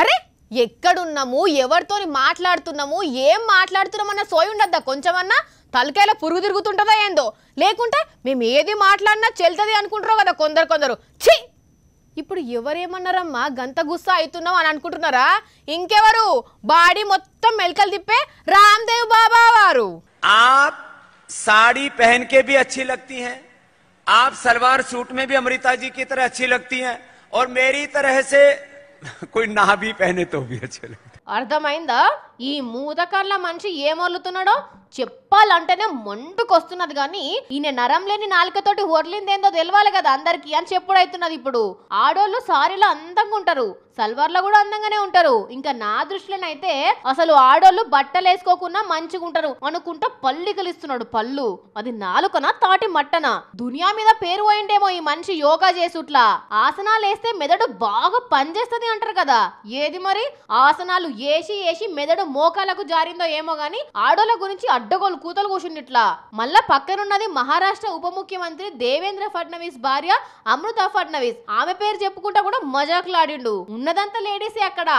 అరే ఎక్కడున్నామో ఎవర్తోని మాట్లాడుతున్నామో ఏం మాట్లాడుతరో మన సోయన్న ద కొంచెం అన్న తల్కేల పురుగు తిరుగుతుంటదో ఏందో లేకుంటా మనం ఏది మాట్లాడనా చెల్తది అనుకుంటరో కదా కొnder కొnder చి ఇప్పుడు ఎవరేమన్నారమ్మ గంత గుస ఆయుతున్నావని అనుకుంటనారా ఇంకెవరు బాడీ మొత్తం మెల్కల్ దిప్పే రామదేవ బాబావారు ఆ సাড়ি پہنకే బి అచ్చి లగ్తి హే ఆప్ సర్వార్ సూట్ మే బి అమృతజీ కి తర అచ్చి లగ్తి హే ఔర్ మేరీ తరహ సే కొన్ని ना भी पहने అర్థమైందా ఈ మూతకర్ల మనిషి ఏమొల్లుతున్నాడో చెప్పాలంటేనే వస్తున్నది కానీ ఈయన నరం లేని నాలుకతోటి హోర్లిందేందో తెలవాలి కదా అందరికి అని చెప్పుడైతున్నది ఇప్పుడు ఆడోళ్ళు సారీలో అందంగా ఉంటారు సల్వార్ లో కూడా అందంగానే ఉంటారు ఇంకా నా దృష్టిలోనైతే అసలు ఆడోళ్ళు బట్టలు వేసుకోకుండా మంచిగా ఉంటారు అనుకుంటా పల్లి కలిస్తున్నాడు పళ్ళు అది నాలుకనా తాటి మట్టన దునియా మీద పేరు పోయిండేమో ఈ మనిషి యోగా చేసుట్లా ఆసనాలు వేస్తే మెదడు బాగా పనిచేస్తుంది అంటారు కదా ఏది మరి ఆసనాలు వేసి వేసి మెదడు మోకాలకు జారిందో ఏమో గాని ఆడోళ్ళ గురించి అడ్డగోలు కూతలు కూర్చుండిట్లా మళ్ళా పక్కనున్నది మహారాష్ట్ర ఉప ముఖ్యమంత్రి దేవేంద్ర ఫడ్నవీస్ భార్య అమృత ఫడ్నవీస్ ఆమె పేరు చెప్పుకుంటా కూడా మజాకులాడిండు ఉన్నదంతా లేడీసే అక్కడ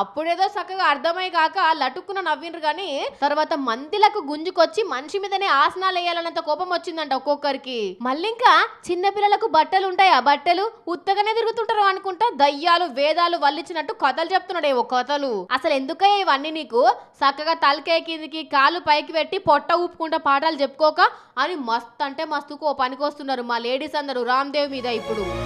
అప్పుడేదో చక్కగా అర్థమై కాక లటుక్కున నవ్విండ్రు కానీ తర్వాత మందిలకు గుంజుకొచ్చి మనిషి మీదనే ఆసనాలు వేయాలన్నంత కోపం వచ్చిందంట ఒక్కొక్కరికి మళ్ళీ ఇంకా చిన్నపిల్లలకు బట్టలు ఉంటాయి ఆ బట్టలు ఉత్తగానే తిరుగుతుంటారు అనుకుంటా దయ్యాలు వేదాలు వల్లించినట్టు కథలు చెప్తున్నాడు ఓ కథలు అసలు ఎందుకయ్యా ఇవన్నీ నీకు చక్కగా తలకే కిందికి కాలు పైకి పెట్టి పొట్ట ఊపుకుంటా పాఠాలు చెప్పుకోక అని మస్తు అంటే మస్తు పనికి వస్తున్నారు మా లేడీస్ అందరూ దేవ్ మీద ఇప్పుడు